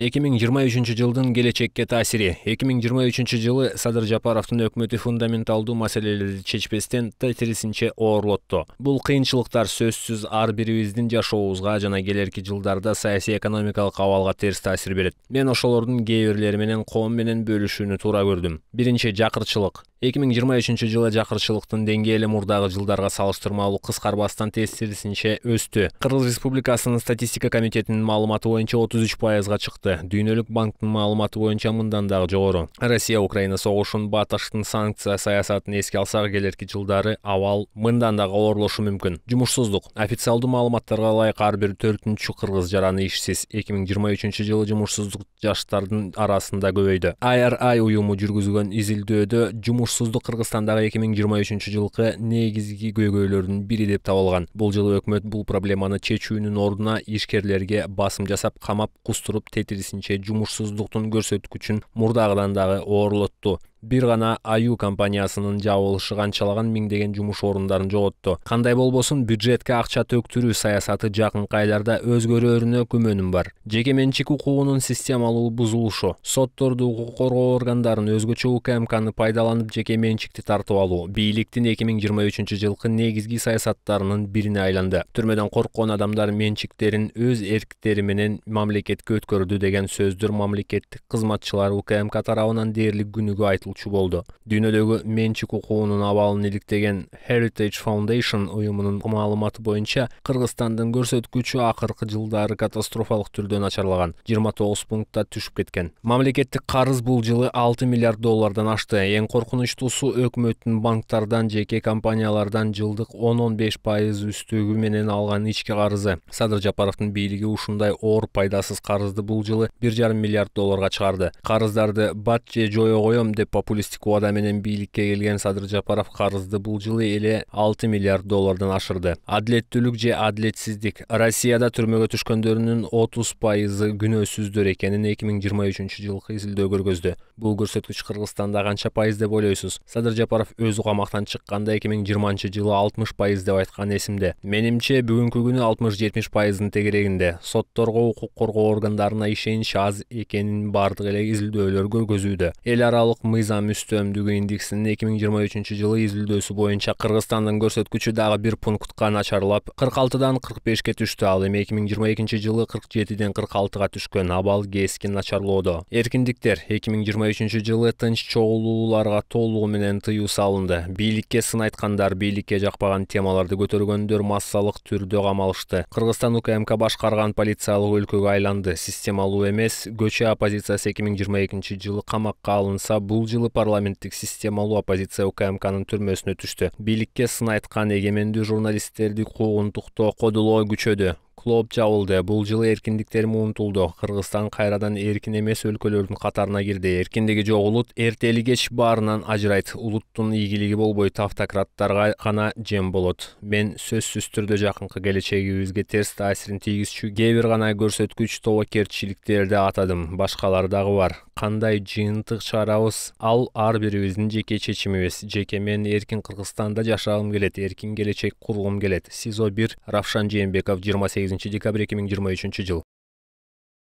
2023 жылдын келечекке таасири 2023 жылы садыр жапаровдун өкмөтү фундаменталдуу маселелерди чечпестен тетирисинче оорлотту бул кыйынчылыктар сөзсүз ар бирибиздин жашообузга жана келерки жылдарда саясий экономикалык абалга терс таасир берет мен ошолордун кээ бирлери менен коом менен бөлүшүүнү туура көрдүм биринчи жакырчылык 2023 жылы жакырчылыктын деңгээли мурдагы жылдарга салыштырмалуу кыскарбастан тескерисинче өстү кыргыз республикасынын статистика комитетинин маалыматы боюнча 33 пайызга чыкты дүйнөлүк банктын маалыматы боюнча мындан дагы жогору россия украина согушун батыштын санкция саясатын эске алсак келерки жылдары абал мындан дагы оорлошу мүмкүн жумушсуздук официалдуу маалыматтарга ылайык ар бир төртүнчү кыргыз жараны ишсиз эки миң жыйырма үчүнчү жылы жумушсуздук жаштардын арасында көбөйдү IRI уюму жүргүзгөн изилдөөдө жумуш жумушсуздук кыргызстандагы эки миң жыйырма үчүнчү жылкы негизги көйгөйлөрдүн бири деп табылган бул жылы өкмөт бул проблеманы чечүүнүн ордуна ишкерлерге басым жасап камап кустуруп тетирисинче жумушсуздуктун көрсөткүчүн мурдагыдан дагы оорлотту бир гана аю компаниясынын жабылышы канчалаган миңдеген жумуш орундарын жоготту кандай болбосун бюджетке акча төктүрүү саясаты жакынкы айларда өзгөрөөрүнө күмөнүм бар жеке менчик укугунун системалуу бузулушу сотторду укук коргоо органдарын өзгөчө укмкны пайдаланып жеке менчикти тартып алуу бийликтин эки миң жыйырма үчүнчү жылкы негизги саясаттарынын бирине айланды түрмөдөн корккон адамдар менчиктерин өз эрктери менен мамлекетке өткөрдү деген сөздөр мамлекеттик кызматчылар укмк тарабынан дээрлик күнүгө айтылды болду дүйнөдөгү менчик укуунун абалын иликтеген heritage foundation уюмунун маалыматы боюнча кыргызстандын көрсөткүчү акыркы жылдары катастрофалык түрдө начарлаган жыйырма тогуз пунктта түшүп кеткен мамлекеттик карыз бул жылы алты миллиард доллардан ашты эң коркунучтуусу өкмөттүн банктардан жеке компаниялардан жылдык он он беш пайыз үстүгү менен алган ички карызы садыр жапаровдун бийлиги ушундай оор пайдасыз карызды бул жылы бир жарым миллиард долларга чыгарды карыздарды бат же жое коем деп популисттик убада менен бийликке келген садыр жапаров карызды бул жылы эле алты миллиард доллардан ашырды адилеттүүлүк же адилетсиздик россияда түрмөгө түшкөндөрүнүн отуз пайызы күнөөсүздөр экенин эки миң жыйырма үчүнчү жылкы изилдөө көргөздү бул көрсөткүч кыргызстанда канча пайыз деп ойлойсуз садыр жапаров өзү камактан чыкканда эки миң жыйырманчы жылы алтымыш пайыз деп айткан эсимде менимче бүгүнкү күнү алтымыш жетимиш пайыздын тегерегинде сотторго укук коргоо органдарына ишенич аз экенин баардык эле изилдөөлөр көргөзүүдө эл аралык мыйзам мыйзам үстөмдүгү индексинин эки миң жыйырма үчүнчү жылы изилдөөсү боюнча кыргызстандын көрсөткүчү дагы бир пунктка начарлап кырк алтыдан кырк бешке түштү ал эми эки миң жыйырма экинчи жылы кырк жетиден кырк алтыга түшкөн абал кескин начарлоодо эркиндиктер эки миң жыйырма үчүнчү жылы тынч чогулууларга толугу менен тыюу салынды бийликке сын айткандар бийликке жакпаган темаларды көтөргөндөр массалык түрдө камалышты кыргызстан укмк башкарган полициялык өлкөгө айланды системалуу эмес көчө оппозициясы эки миң жыйырма экинчи жылы камакка алынса бул жылы жылы парламенттик системалуу оппозиция укмкнын түрмесіне түшті. билікке сын айтқан эгемендүү журналисттерди куугунтуктоо қодылуы күчөдү клооп жабылды бул жылы эркиндиктер унутулду кыргызстан кайрадан эркин эмес өлкөлөрдүн катарына кирди эркиндиги жок улут эртели кеч баарынан ажырайт улуттун ийгилиги болбойт автократтарга гана жем болот мен сөзсүз түрдө жакынкы келечегибизге терс таасирин тийгизчү кээ бир гана көрсөткүч тобокерчиликтерди атадым башкалары дагы бар кандай жыйынтык чыгарабыз ал ар бирибиздин жеке чечимибиз жеке мен эркин кыргызстанда жашагым келет эркин келечек кургум келет сизо бир равшан жээнбеков жыйырма сегиз сегізінші декабрь екі мың жиырма үшінші жыл